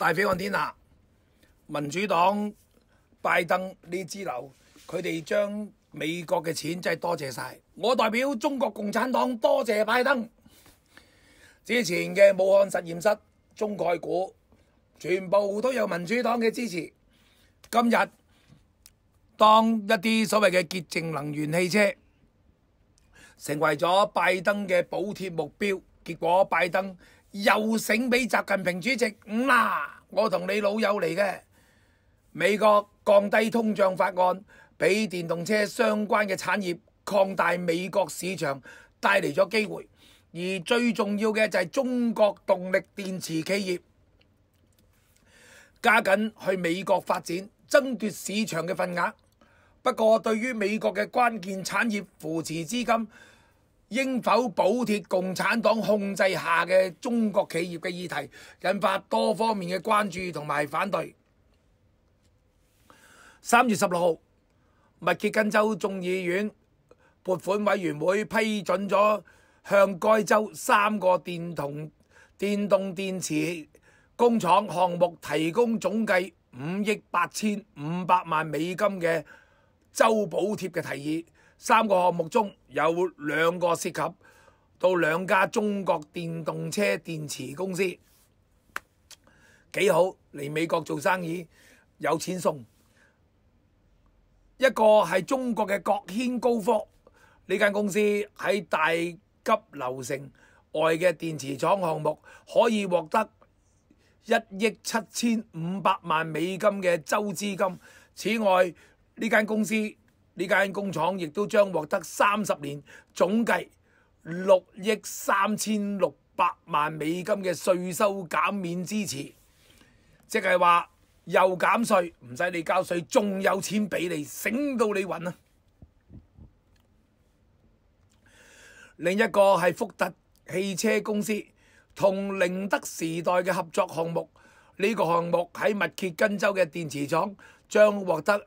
代表岸天啊，民主黨拜登呢支流，佢哋將美國嘅錢真係多謝晒。我代表中國共產黨多謝拜登。之前嘅武漢實驗室中概股，全部都有民主黨嘅支持。今日當一啲所謂嘅潔淨能源汽車成為咗拜登嘅補貼目標。结果拜登又醒俾习近平主席，嗱，我同你老友嚟嘅。美国降低通胀法案，俾电动车相关嘅产业扩大美国市场，带嚟咗机会。而最重要嘅就系中国动力电池企业，加紧去美国发展，争夺市场嘅份额。不过对于美国嘅关键产业扶持资金。應否補貼共產黨控制下嘅中國企業嘅議題，引發多方面嘅關注同埋反對。三月十六號，密歇根州眾議院撥款委員會批准咗向該州三個電同電動電池工廠項目提供總計五億八千五百萬美金嘅州補貼嘅提議。三個項目中有兩個涉及到兩家中國電動車電池公司，幾好嚟美國做生意有錢送。一個係中國嘅國軒高科呢間公司喺大急流城外嘅電池廠項目，可以獲得一億七千五百萬美金嘅周資金。此外，呢間公司。呢间工厂亦都将获得三十年总计六亿三千六百万美金嘅税收减免支持，即系话又减税，唔使你交税，仲有钱俾你，醒到你暈啊！另一个系福特汽车公司同宁德时代嘅合作项目，呢个项目喺密歇根州嘅电池厂将获得。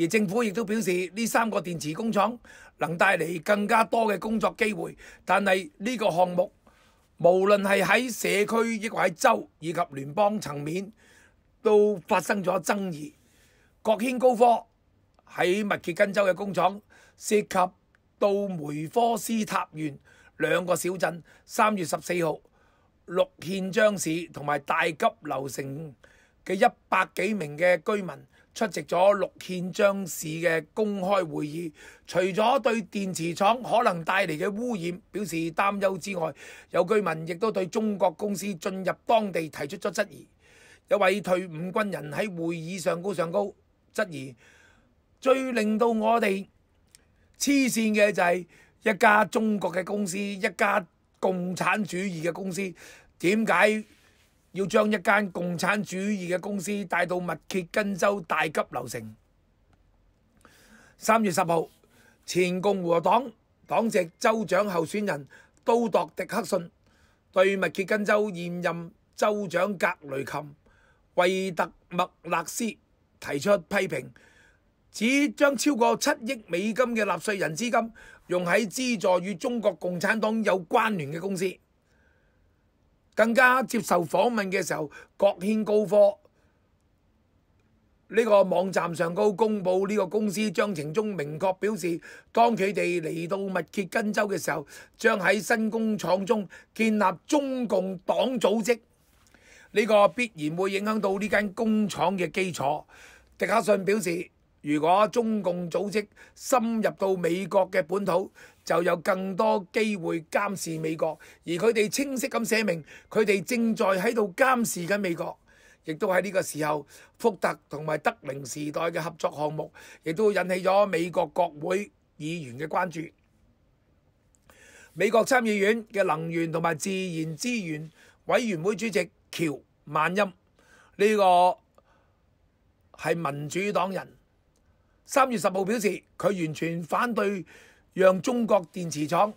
而政府亦都表示，呢三個電池工廠能帶嚟更加多嘅工作機會，但係呢個項目無論係喺社區抑或喺州以及聯邦層面都發生咗爭議。國軒高科喺密歇根州嘅工廠涉及到梅科斯塔縣兩個小鎮，三月十四號，六宪章市同埋大急流城嘅一百幾名嘅居民。出席咗六县章市嘅公开会议，除咗对电池厂可能带嚟嘅污染表示担忧之外，有居民亦都对中国公司进入当地提出咗质疑，有位退伍军人喺会议上高上高质疑，最令到我哋黐线嘅就系一家中国嘅公司，一家共产主义嘅公司，点解？要将一间共产主义嘅公司带到密歇根州大急流城。三月十号，前共和党党籍州长候选人都铎·迪克逊对密歇根州现任州长格雷琴·惠特麦勒斯提出批评，指将超过七亿美金嘅纳税人资金用喺资助与中国共产党有关联嘅公司。更加接受訪問嘅時候，國軒高科呢個網站上高公佈呢個公司章程中明確表示，當佢哋嚟到密歇根州嘅時候，將喺新工廠中建立中共黨組織，呢個必然會影響到呢間工廠嘅基礎。迪克遜表示。如果中共組織深入到美國嘅本土，就有更多機會監視美國。而佢哋清晰咁寫明，佢哋正在喺度監視緊美國。亦都喺呢個時候，福特同埋德寧時代嘅合作項目，亦都引起咗美國國會議員嘅關注。美國參議院嘅能源同埋自然資源委員會主席喬萬音呢個係民主黨人。三月十號表示，佢完全反對讓中國電池廠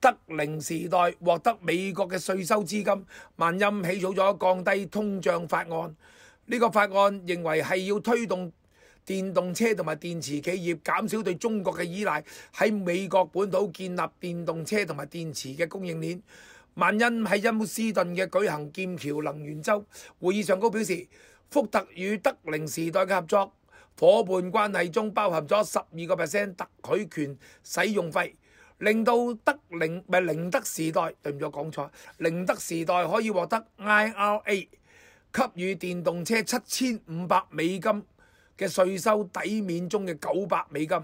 德寧時代獲得美國嘅税收資金。萬音起草咗降低通脹法案，呢個法案認為係要推動電動車同埋電池企業減少對中國嘅依賴，喺美國本土建立電動車同埋電池嘅供應鏈。萬恩喺恩普斯頓嘅舉行劍橋能源週會議上高表示，福特與德寧時代嘅合作。伙伴關係中包含咗十二個 percent 特許權使用費，令到德寧咪寧德時代對唔住講錯，寧德時代可以獲得 IRA 給予電動車七千五百美金嘅稅收抵免中嘅九百美金。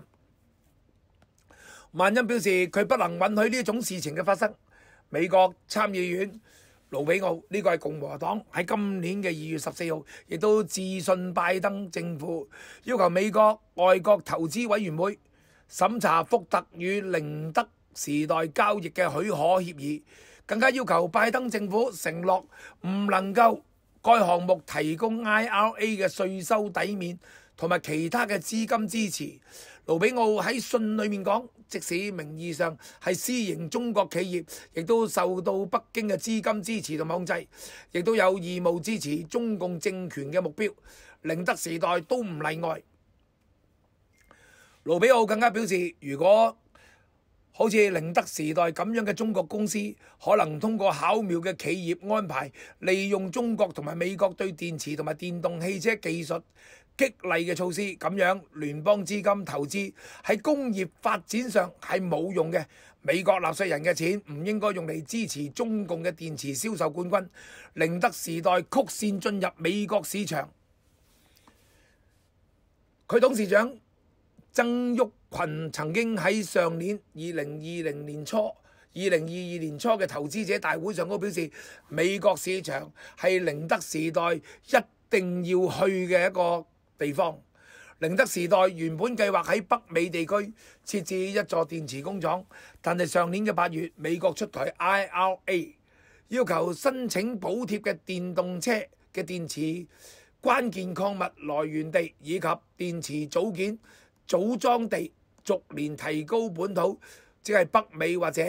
萬欣表示佢不能允許呢種事情嘅發生，美國參議院。盧比奧呢個係共和黨喺今年嘅二月十四號，亦都質信拜登政府，要求美國外國投資委員會審查福特與寧德時代交易嘅許可協議，更加要求拜登政府承諾唔能夠該項目提供 IRA 嘅税收抵免同埋其他嘅資金支持。盧比奧喺信裏面講，即使名義上係私營中國企業，亦都受到北京嘅資金支持同控制，亦都有義務支持中共政權嘅目標。寧德時代都唔例外。盧比奧更加表示，如果好似寧德時代咁樣嘅中國公司，可能通過巧妙嘅企業安排，利用中國同埋美國對電池同埋電動汽車技術。激勵嘅措施咁樣，聯邦資金投資喺工業發展上係冇用嘅。美國納税人嘅錢唔應該用嚟支持中共嘅電池銷售冠軍寧德時代曲線進入美國市場。佢董事長曾毓群曾經喺上年二零二零年初、二零二二年初嘅投資者大會上高表示，美國市場係寧德時代一定要去嘅一個。地方宁德时代原本计划喺北美地区设置一座电池工厂，但系上年嘅八月，美国出台 IRA，要求申请补贴嘅电动车嘅电池关键矿物来源地以及电池组件组装地逐年提高本土，即系北美或者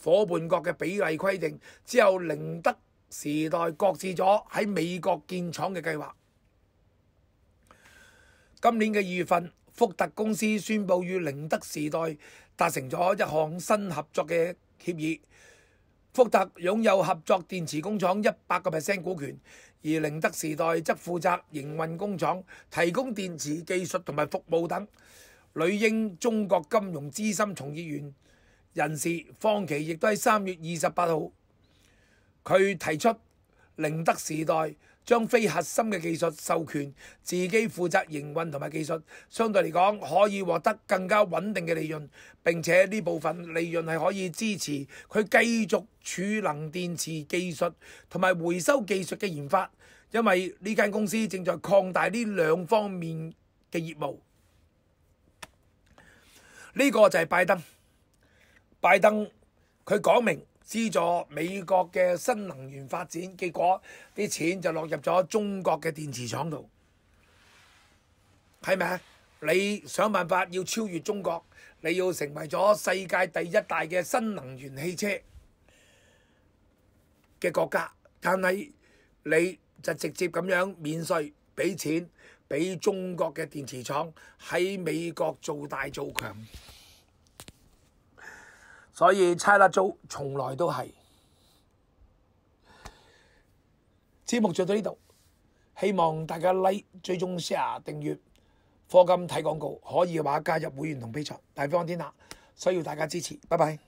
伙伴国嘅比例规定，之后宁德时代搁置咗喺美国建厂嘅计划。今年嘅二月份，福特公司宣布与宁德时代达成咗一项新合作嘅协议。福特拥有合作电池工厂一百个 percent 股权，而宁德时代则负责营运工厂、提供电池技术同埋服务等。女英中国金融资深从业员人士方琦亦都喺三月二十八号，佢提出宁德时代。將非核心嘅技術授權自己負責營運同埋技術，相對嚟講可以獲得更加穩定嘅利潤。並且呢部分利潤係可以支持佢繼續儲能電池技術同埋回收技術嘅研發，因為呢間公司正在擴大呢兩方面嘅業務。呢個就係拜登，拜登佢講明。資助美國嘅新能源發展，結果啲錢就落入咗中國嘅電池廠度，係咪啊？你想辦法要超越中國，你要成為咗世界第一大嘅新能源汽車嘅國家，但係你就直接咁樣免稅俾錢俾中國嘅電池廠喺美國做大做強。所以差粒租從來都係節目做到呢度，希望大家 like 追蹤 share 订閱，貨金睇廣告可以嘅話加入會員同比才，大方天下，需要大家支持，拜拜。